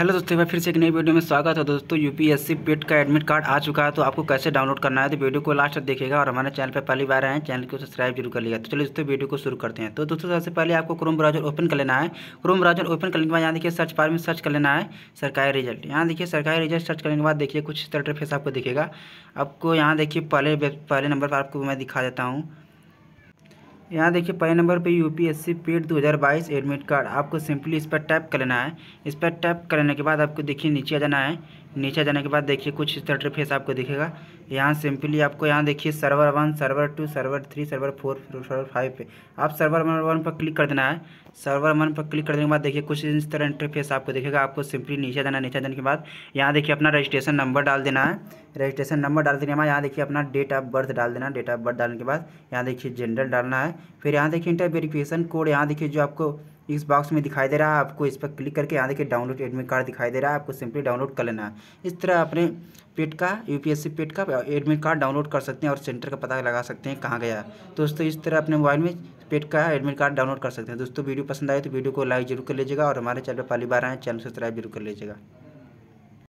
hello दोस्तों भाई फिर से एक नई वीडियो में स्वागत है दोस्तों यूपीएससी पेट का एडमिट कार्ड आ चुका है तो आपको कैसे डाउनलोड करना है तो वीडियो को लास्ट तक देखेगा और हमारे चैनल पर पहली बार आए हैं चैनल को सब्सक्राइब जरूर कर लिया तो चलिए दोस्तों वीडियो को शुरू करते हैं तो दोस्तों सबसे पहले आपको क्रोम ब्राउजर ओपन कर लेना है क्रोम ब्राउजर ओपन करने के बाद यहाँ देखिए सर्च पार में सर्च कर लेना है सरकारी रिजल्ट यहाँ देखिए सरकारी रिजल्ट सर्च करने के बाद देखिए कुछ तरह फेस आपको दिखेगा आपको यहाँ देखिए पहले पहले नंबर पर आपको मैं दिखा देता हूँ यहाँ देखिए पहले नंबर पे यूपीएससी पेड 2022 एडमिट कार्ड आपको सिंपली इस पर टैप कर लेना है इस पर टैप करने के बाद आपको देखिए नीचे आ जाना है नीचे जाने के बाद देखिए कुछ इस तरह फेस आपको दिखेगा यहाँ सिंपली आपको यहाँ देखिए server one server two server three server four server five पे आप सर्वर वन पर क्लिक कर देना है सर्वर वन पर क्लिक करने के बाद देखिए कुछ इस तरह इंटरफेस आपको दिखेगा आपको सिंपली नीचे जाना है नीचे जाने के बाद यहाँ देखिए अपना रजिस्ट्रेशन नंबर डाल देना है रजिस्ट्रेशन नंबर डाल देने के बाद यहाँ देखिए अपना डेट ऑफ बर्थ डाल देना डेट ऑफ बर्थ डालने के बाद यहाँ देखिए जेंडर डालना है फिर यहाँ देखिए इंटर वेरिफिकेशन कोड यहाँ देखिए जो आपको इस बॉक्स में दिखाई दे रहा है आपको इस पर क्लिक करके यहाँ देखिए डाउनलोड एडमिट कार्ड दिखाई दे रहा है आपको सिंपली डाउनलोड कर लेना है इस तरह अपने पेट का यूपीएससी पेट का एडमिट कार्ड डाउनलोड कर सकते हैं और सेंटर का पता लगा सकते हैं कहाँ गया दोस्तों इस तरह अपने मोबाइल में पेट का एडमिट कार्ड डाउनलोड कर सकते हैं दोस्तों वीडियो पसंद आए तो वीडियो को लाइक जरूर कर लीजिएगा और हमारे चैनल पर पहली बार आए चैनल सब्सक्राइब जरूर कर लीजिएगा